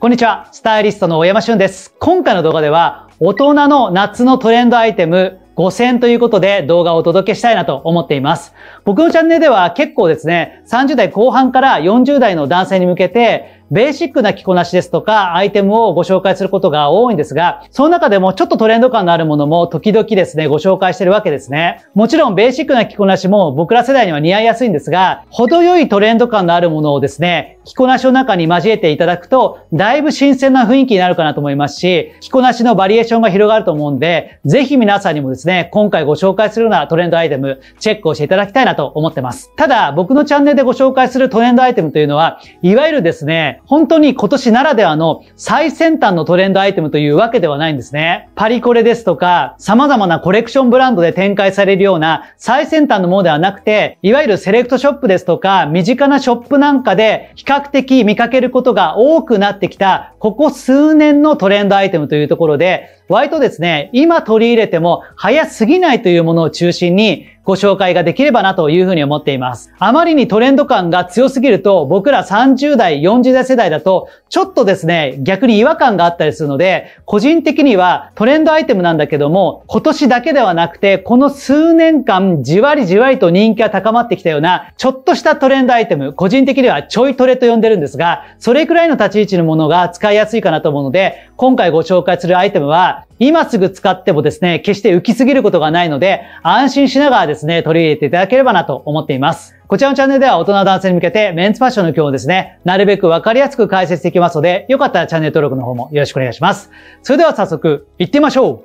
こんにちは。スタイリストの大山俊です。今回の動画では、大人の夏のトレンドアイテム5選ということで動画をお届けしたいなと思っています。僕のチャンネルでは結構ですね、30代後半から40代の男性に向けて、ベーシックな着こなしですとか、アイテムをご紹介することが多いんですが、その中でもちょっとトレンド感のあるものも時々ですね、ご紹介してるわけですね。もちろんベーシックな着こなしも僕ら世代には似合いやすいんですが、程よいトレンド感のあるものをですね、着こなしの中に交えていただくと、だいぶ新鮮な雰囲気になるかなと思いますし、着こなしのバリエーションが広がると思うんで、ぜひ皆さんにもですね、今回ご紹介するようなトレンドアイテム、チェックをしていただきたいなと思ってます。ただ、僕のチャンネルでご紹介するトレンドアイテムというのは、いわゆるですね、本当に今年ならではの最先端のトレンドアイテムというわけではないんですね。パリコレですとか、様々なコレクションブランドで展開されるような最先端のものではなくて、いわゆるセレクトショップですとか、身近なショップなんかで比較的見かけることが多くなってきた、ここ数年のトレンドアイテムというところで、割とですね、今取り入れても早すぎないというものを中心にご紹介ができればなというふうに思っています。あまりにトレンド感が強すぎると、僕ら30代、40代世代だと、ちょっとですね、逆に違和感があったりするので、個人的にはトレンドアイテムなんだけども、今年だけではなくて、この数年間、じわりじわりと人気が高まってきたような、ちょっとしたトレンドアイテム、個人的にはちょいトレと呼んでるんですが、それくらいの立ち位置のものが使いやすいかなと思うので、今回ご紹介するアイテムは、今すぐ使ってもですね、決して浮きすぎることがないので、安心しながらですね、取り入れていただければなと思っています。こちらのチャンネルでは大人男性に向けてメンツファッションの今日をですね、なるべくわかりやすく解説できますので、よかったらチャンネル登録の方もよろしくお願いします。それでは早速、行ってみましょう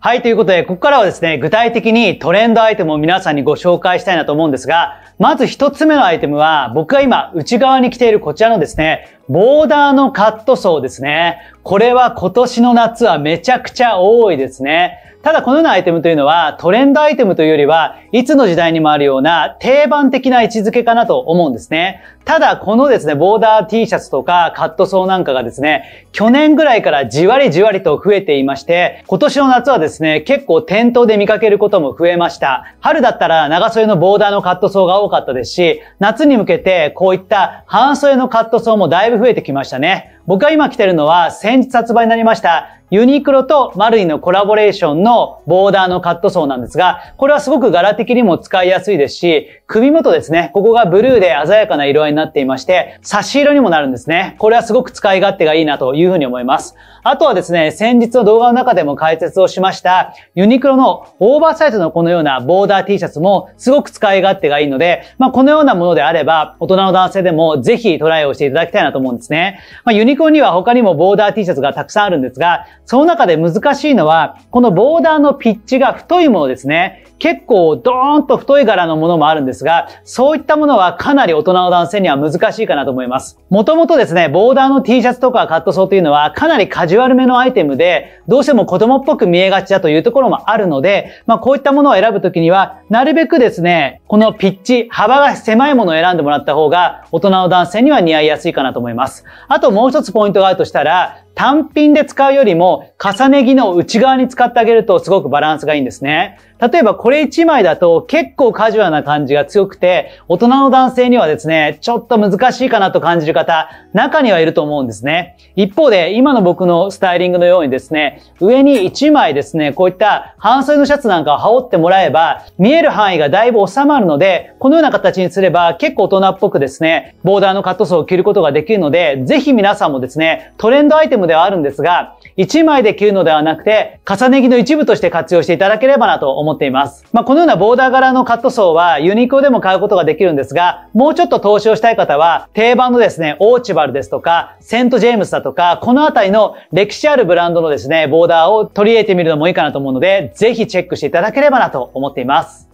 はい、ということで、ここからはですね、具体的にトレンドアイテムを皆さんにご紹介したいなと思うんですが、まず一つ目のアイテムは、僕が今内側に着ているこちらのですね、ボーダーのカットソーですね。これは今年の夏はめちゃくちゃ多いですね。ただこのようなアイテムというのはトレンドアイテムというよりはいつの時代にもあるような定番的な位置づけかなと思うんですね。ただこのですね、ボーダー T シャツとかカットソーなんかがですね、去年ぐらいからじわりじわりと増えていまして、今年の夏はですね、結構店頭で見かけることも増えました。春だったら長袖のボーダーのカットソーが多かったですし、夏に向けてこういった半袖のカットソーもだいぶ増えてきましたね。僕が今着てるのは先日発売になりましたユニクロとマルイのコラボレーションのボーダーのカットソーなんですが、これはすごく柄的にも使いやすいですし、首元ですね、ここがブルーで鮮やかな色合いになっていまして、差し色にもなるんですね。これはすごく使い勝手がいいなというふうに思います。あとはですね、先日の動画の中でも解説をしました、ユニクロのオーバーサイズのこのようなボーダー T シャツもすごく使い勝手がいいので、まあ、このようなものであれば、大人の男性でもぜひトライをしていただきたいなと思うんですね。まあ、ユニクロには他にもボーダー T シャツがたくさんあるんですが、その中で難しいのは、このボーダーのピッチが太いものですね。結構ドーンと太い柄のものもあるんですが、そういったものはかなり大人の男性には難しいかなと思います。もともとですね、ボーダーの T シャツとかカットソーというのはかなりカジュアルめのアイテムで、どうしても子供っぽく見えがちだというところもあるので、まあこういったものを選ぶときには、なるべくですね、このピッチ、幅が狭いものを選んでもらった方が、大人の男性には似合いやすいかなと思います。あともう一つポイントがあるとしたら、単品で使うよりも重ね着の内側に使ってあげるとすごくバランスがいいんですね。例えばこれ1枚だと結構カジュアルな感じが強くて、大人の男性にはですね、ちょっと難しいかなと感じる方、中にはいると思うんですね。一方で今の僕のスタイリングのようにですね、上に1枚ですね、こういった半袖のシャツなんかを羽織ってもらえば、見える範囲がだいぶ収まるので、このような形にすれば結構大人っぽくですね、ボーダーのカットソーを着ることができるので、ぜひ皆さんもですね、トレンドアイテムムではあるんですが、1枚で切るのではなくて、重ね着の一部として活用していただければなと思っています。まあ、このようなボーダー柄のカットソーはユニクロでも買うことができるんですが、もうちょっと投資をしたい方は、定番のですね、オーチバルですとか、セントジェームスだとか、このあたりの歴史あるブランドのですね、ボーダーを取り入れてみるのもいいかなと思うので、ぜひチェックしていただければなと思っています。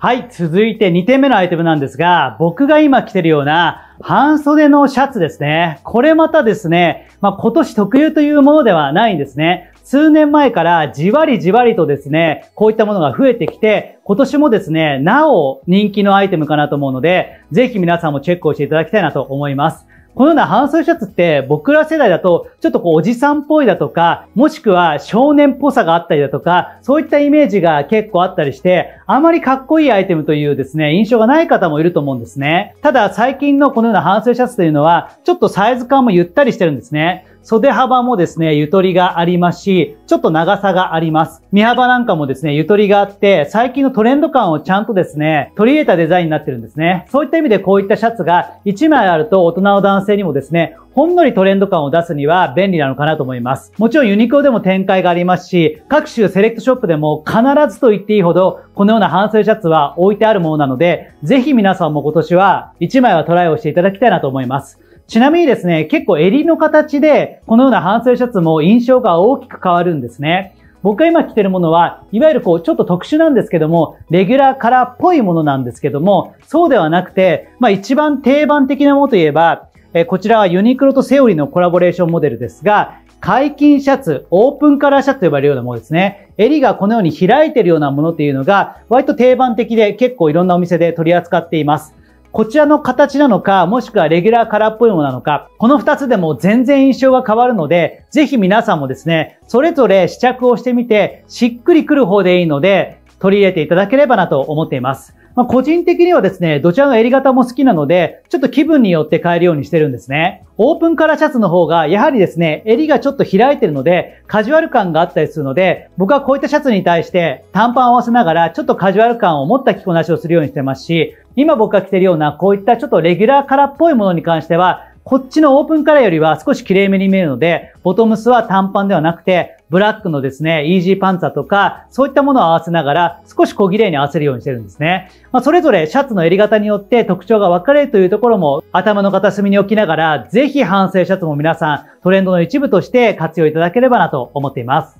はい、続いて2点目のアイテムなんですが、僕が今着てるような半袖のシャツですね。これまたですね、まあ、今年特有というものではないんですね。数年前からじわりじわりとですね、こういったものが増えてきて、今年もですね、なお人気のアイテムかなと思うので、ぜひ皆さんもチェックをしていただきたいなと思います。このような半袖シャツって僕ら世代だとちょっとこうおじさんっぽいだとか、もしくは少年っぽさがあったりだとか、そういったイメージが結構あったりして、あまりかっこいいアイテムというですね、印象がない方もいると思うんですね。ただ最近のこのような半袖シャツというのは、ちょっとサイズ感もゆったりしてるんですね。袖幅もですね、ゆとりがありますし、ちょっと長さがあります。身幅なんかもですね、ゆとりがあって、最近のトレンド感をちゃんとですね、取り入れたデザインになってるんですね。そういった意味でこういったシャツが1枚あると大人の男性にもですね、ほんのりトレンド感を出すには便利なのかなと思います。もちろんユニクロでも展開がありますし、各種セレクトショップでも必ずと言っていいほど、このような半袖シャツは置いてあるものなので、ぜひ皆さんも今年は1枚はトライをしていただきたいなと思います。ちなみにですね、結構襟の形で、このような半袖シャツも印象が大きく変わるんですね。僕が今着てるものは、いわゆるこう、ちょっと特殊なんですけども、レギュラーカラーっぽいものなんですけども、そうではなくて、まあ一番定番的なものといえば、えこちらはユニクロとセオリーのコラボレーションモデルですが、解禁シャツ、オープンカラーシャツと呼ばれるようなものですね。襟がこのように開いてるようなものっていうのが、割と定番的で結構いろんなお店で取り扱っています。こちらの形なのか、もしくはレギュラーカラーっぽいものなのか、この2つでも全然印象が変わるので、ぜひ皆さんもですね、それぞれ試着をしてみて、しっくりくる方でいいので、取り入れていただければなと思っています。まあ、個人的にはですね、どちらが襟型も好きなので、ちょっと気分によって変えるようにしてるんですね。オープンカラーシャツの方が、やはりですね、襟がちょっと開いてるので、カジュアル感があったりするので、僕はこういったシャツに対して、短パンを合わせながら、ちょっとカジュアル感を持った着こなしをするようにしてますし、今僕が着てるような、こういったちょっとレギュラーカラーっぽいものに関しては、こっちのオープンカラーよりは少し綺麗めに見えるので、ボトムスは短パンではなくて、ブラックのですね、イージーパンツァとか、そういったものを合わせながら、少し小綺麗に合わせるようにしてるんですね。まあ、それぞれシャツの襟型によって特徴が分かれるというところも、頭の片隅に置きながら、ぜひ反省シャツも皆さん、トレンドの一部として活用いただければなと思っています。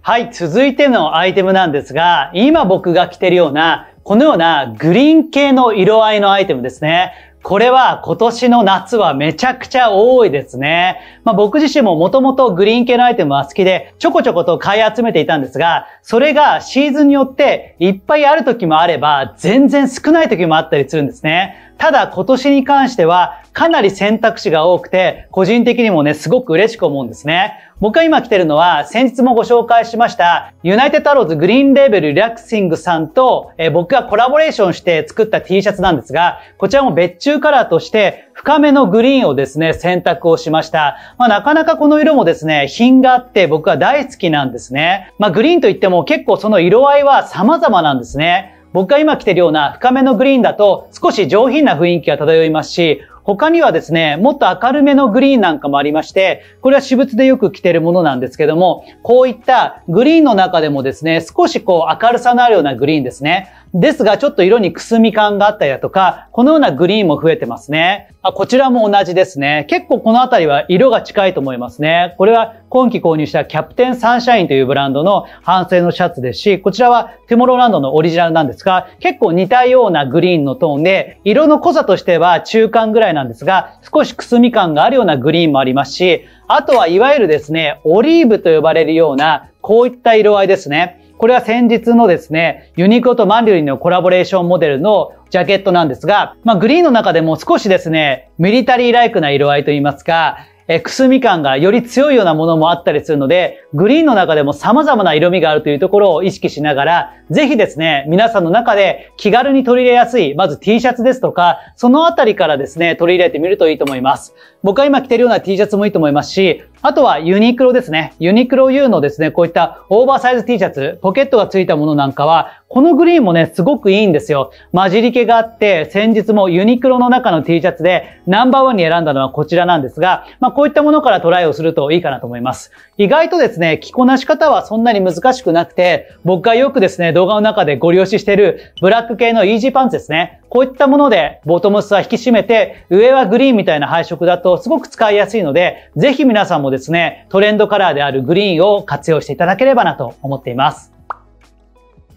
はい、続いてのアイテムなんですが、今僕が着てるような、このようなグリーン系の色合いのアイテムですね。これは今年の夏はめちゃくちゃ多いですね。まあ、僕自身ももともとグリーン系のアイテムは好きで、ちょこちょこと買い集めていたんですが、それがシーズンによっていっぱいある時もあれば、全然少ない時もあったりするんですね。ただ今年に関してはかなり選択肢が多くて、個人的にもね、すごく嬉しく思うんですね。僕が今来てるのは、先日もご紹介しました、ユナイテッドアローズグリーンレーベルリラクシングさんと、えー、僕がコラボレーションして作った T シャツなんですが、こちらも別注カラーとして、深めのグリーンをですね、選択をしました。まあ、なかなかこの色もですね、品があって僕は大好きなんですね。まあ、グリーンといっても結構その色合いは様々なんですね。僕が今着てるような深めのグリーンだと少し上品な雰囲気が漂いますし、他にはですね、もっと明るめのグリーンなんかもありまして、これは私物でよく着てるものなんですけども、こういったグリーンの中でもですね、少しこう明るさのあるようなグリーンですね。ですが、ちょっと色にくすみ感があったりだとか、このようなグリーンも増えてますね。あ、こちらも同じですね。結構このあたりは色が近いと思いますね。これは今季購入したキャプテンサンシャインというブランドの反省のシャツですし、こちらはティモローランドのオリジナルなんですが、結構似たようなグリーンのトーンで、色の濃さとしては中間ぐらいなんですが、少しくすみ感があるようなグリーンもありますし、あとはいわゆるですね、オリーブと呼ばれるような、こういった色合いですね。これは先日のですね、ユニクロとマンリュリのコラボレーションモデルのジャケットなんですが、まあ、グリーンの中でも少しですね、ミリタリーライクな色合いといいますか、えくすみ感がより強いようなものもあったりするので、グリーンの中でも様々な色味があるというところを意識しながら、ぜひですね、皆さんの中で気軽に取り入れやすい、まず T シャツですとか、そのあたりからですね、取り入れてみるといいと思います。僕が今着てるような T シャツもいいと思いますし、あとはユニクロですね。ユニクロ U のですね、こういったオーバーサイズ T シャツ、ポケットが付いたものなんかは、このグリーンもね、すごくいいんですよ。混じり気があって、先日もユニクロの中の T シャツでナンバーワンに選んだのはこちらなんですが、まあこういったものからトライをするといいかなと思います。意外とですね、着こなし方はそんなに難しくなくて、僕がよくですね、動画の中でご利用ししてるブラック系のイージーパンツですね。こういったものでボトムスは引き締めて、上はグリーンみたいな配色だとすごく使いやすいので、ぜひ皆さんもですね、トレンドカラーであるグリーンを活用していただければなと思っています。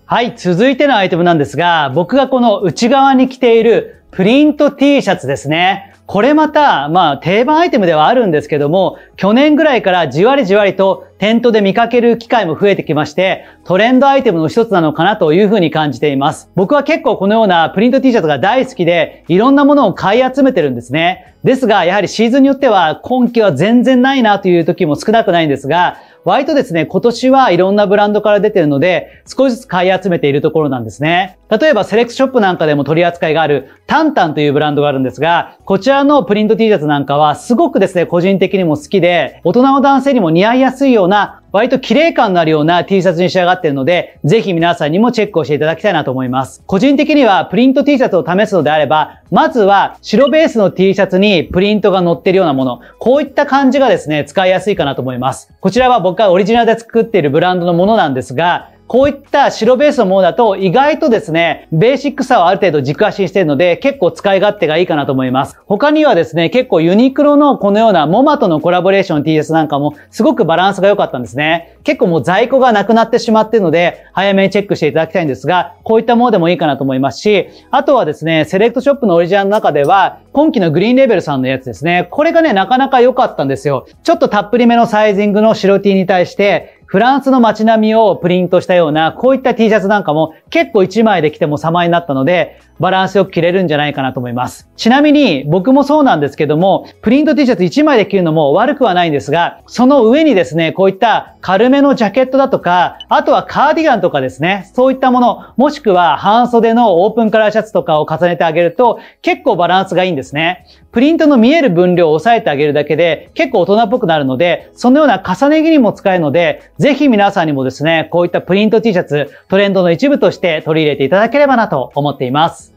はい、続いてのアイテムなんですが、僕がこの内側に着ているプリント T シャツですね。これまた、まあ、定番アイテムではあるんですけども、去年ぐらいからじわりじわりと店頭で見かける機会も増えてきまして、トレンドアイテムの一つなのかなというふうに感じています。僕は結構このようなプリント T シャツが大好きで、いろんなものを買い集めてるんですね。ですが、やはりシーズンによっては今季は全然ないなという時も少なくないんですが、割とですね、今年はいろんなブランドから出てるので、少しずつ買い集めているところなんですね。例えばセレクトショップなんかでも取り扱いがあるタンタンというブランドがあるんですが、こちらのプリント T シャツなんかはすごくですね、個人的にも好きで、大人の男性にも似合いやすいような割と綺麗感のあるような T シャツに仕上がっているので、ぜひ皆さんにもチェックをしていただきたいなと思います。個人的にはプリント T シャツを試すのであれば、まずは白ベースの T シャツにプリントが載っているようなもの、こういった感じがですね、使いやすいかなと思います。こちらは僕がオリジナルで作っているブランドのものなんですが、こういった白ベースのものだと意外とですね、ベーシックさをある程度軸足にしているので、結構使い勝手がいいかなと思います。他にはですね、結構ユニクロのこのようなモマとのコラボレーション T シャツなんかもすごくバランスが良かったんですね。結構もう在庫がなくなってしまっているので、早めにチェックしていただきたいんですが、こういったものでもいいかなと思いますし、あとはですね、セレクトショップのオリジナルの中では、今期のグリーンレベルさんのやつですね、これがね、なかなか良かったんですよ。ちょっとたっぷりめのサイズングの白 T に対して、フランスの街並みをプリントしたような、こういった T シャツなんかも結構1枚で着ても様になったので、バランスよく着れるんじゃないかなと思います。ちなみに僕もそうなんですけども、プリント T シャツ1枚で着るのも悪くはないんですが、その上にですね、こういった軽めのジャケットだとか、あとはカーディガンとかですね、そういったもの、もしくは半袖のオープンカラーシャツとかを重ねてあげると、結構バランスがいいんですね。プリントの見える分量を抑えてあげるだけで、結構大人っぽくなるので、そのような重ね着にも使えるので、ぜひ皆さんにもですね、こういったプリント T シャツ、トレンドの一部として取り入れていただければなと思っています。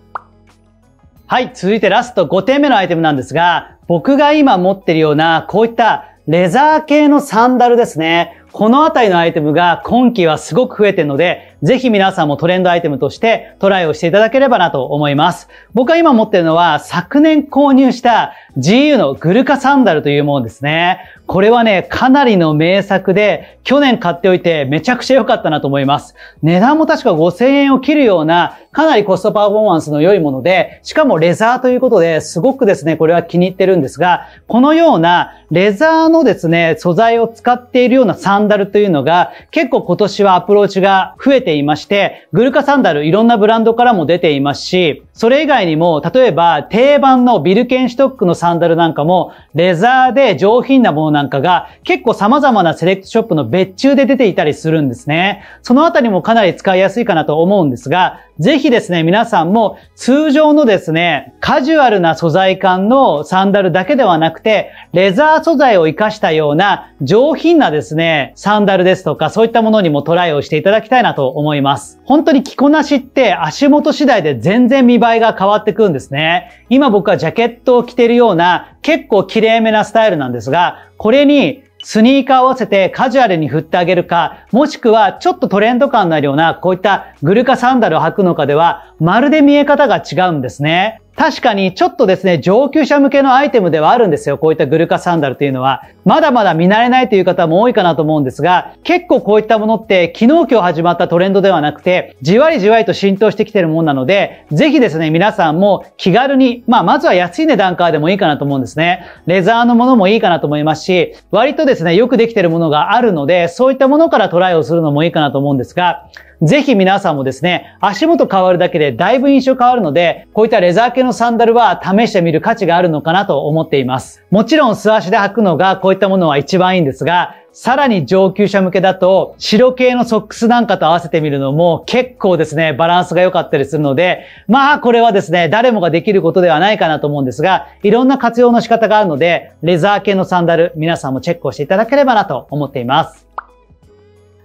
はい、続いてラスト5点目のアイテムなんですが、僕が今持ってるような、こういったレザー系のサンダルですね。このあたりのアイテムが今季はすごく増えてるので、ぜひ皆さんもトレンドアイテムとしてトライをしていただければなと思います。僕が今持ってるのは昨年購入した GU のグルカサンダルというものですね。これはね、かなりの名作で、去年買っておいてめちゃくちゃ良かったなと思います。値段も確か5000円を切るような、かなりコストパフォーマンスの良いもので、しかもレザーということで、すごくですね、これは気に入ってるんですが、このようなレザーのですね、素材を使っているようなサンダルというのが、結構今年はアプローチが増えていまして、グルカサンダルいろんなブランドからも出ていますし、それ以外にも、例えば定番のビルケンシュトックのサンダルなんかも、レザーで上品なものなんなんかが結構様々なセレクトショップの別注で出ていたりするんですね。そのあたりもかなり使いやすいかなと思うんですが、ぜひですね、皆さんも通常のですね、カジュアルな素材感のサンダルだけではなくて、レザー素材を活かしたような上品なですね、サンダルですとかそういったものにもトライをしていただきたいなと思います。本当に着こなしって足元次第で全然見栄えが変わってくるんですね。今僕はジャケットを着てるような結構綺麗めなスタイルなんですが、これにスニーカーを合わせてカジュアルに振ってあげるか、もしくはちょっとトレンド感のあるようなこういったグルカサンダルを履くのかでは、まるで見え方が違うんですね。確かにちょっとですね、上級者向けのアイテムではあるんですよ。こういったグルカサンダルというのは。まだまだ見慣れないという方も多いかなと思うんですが、結構こういったものって昨日今日始まったトレンドではなくて、じわりじわりと浸透してきてるもんなので、ぜひですね、皆さんも気軽に、まあまずは安い値段からでもいいかなと思うんですね。レザーのものもいいかなと思いますし、割とですね、よくできてるものがあるので、そういったものからトライをするのもいいかなと思うんですが、ぜひ皆さんもですね、足元変わるだけでだいぶ印象変わるので、こういったレザー系のサンダルは試してみる価値があるのかなと思っています。もちろん素足で履くのがこういったものは一番いいんですが、さらに上級者向けだと、白系のソックスなんかと合わせてみるのも結構ですね、バランスが良かったりするので、まあこれはですね、誰もができることではないかなと思うんですが、いろんな活用の仕方があるので、レザー系のサンダル、皆さんもチェックをしていただければなと思っています。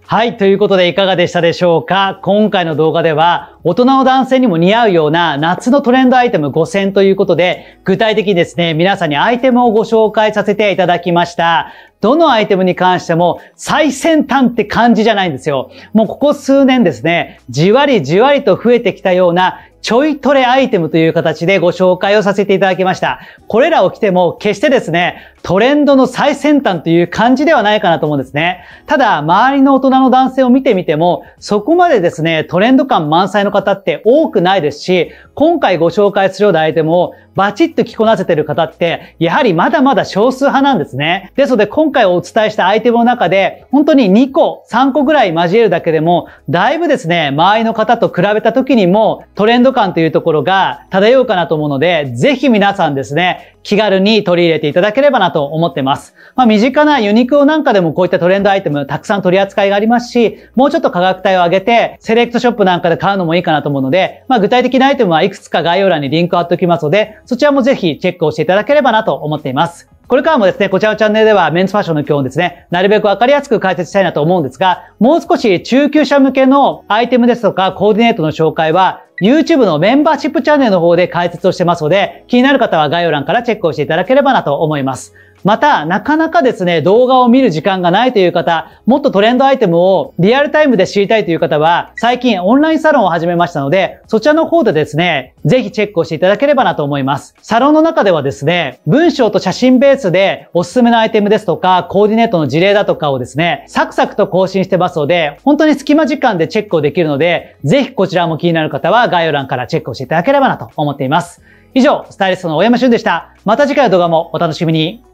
はい。ということでいかがでしたでしょうか今回の動画では、大人の男性にも似合うような夏のトレンドアイテム5選ということで、具体的にですね、皆さんにアイテムをご紹介させていただきました。どのアイテムに関しても最先端って感じじゃないんですよ。もうここ数年ですね、じわりじわりと増えてきたようなちょいトレアイテムという形でご紹介をさせていただきました。これらを着ても決してですね、トレンドの最先端という感じではないかなと思うんですね。ただ、周りの大人の男性を見てみても、そこまでですね、トレンド感満載の方って多くないですし、今回ご紹介するようなアイテムをバチッと着こなせてる方って、やはりまだまだ少数派なんですね。ですので、今回お伝えしたアイテムの中で、本当に2個、3個ぐらい交えるだけでも、だいぶですね、周りの方と比べた時にも、トレンド感というところが漂うかなと思うので、ぜひ皆さんですね、気軽に取り入れていただければなとと思ってます。まあ、身近なユニクロなんかでもこういったトレンドアイテムたくさん取り扱いがありますし、もうちょっと価格帯を上げて、セレクトショップなんかで買うのもいいかなと思うので、まあ、具体的なアイテムはいくつか概要欄にリンク貼っておきますので、そちらもぜひチェックをしていただければなと思っています。これからもですね、こちらのチャンネルではメンズファッションの基本ですね、なるべくわかりやすく解説したいなと思うんですが、もう少し中級者向けのアイテムですとかコーディネートの紹介は、YouTube のメンバーシップチャンネルの方で解説をしてますので、気になる方は概要欄からチェックをしていただければなと思います。また、なかなかですね、動画を見る時間がないという方、もっとトレンドアイテムをリアルタイムで知りたいという方は、最近オンラインサロンを始めましたので、そちらの方でですね、ぜひチェックをしていただければなと思います。サロンの中ではですね、文章と写真ベースでおすすめのアイテムですとか、コーディネートの事例だとかをですね、サクサクと更新してますので、本当に隙間時間でチェックをできるので、ぜひこちらも気になる方は概要欄からチェックをしていただければなと思っています。以上、スタイリストの大山俊でした。また次回の動画もお楽しみに。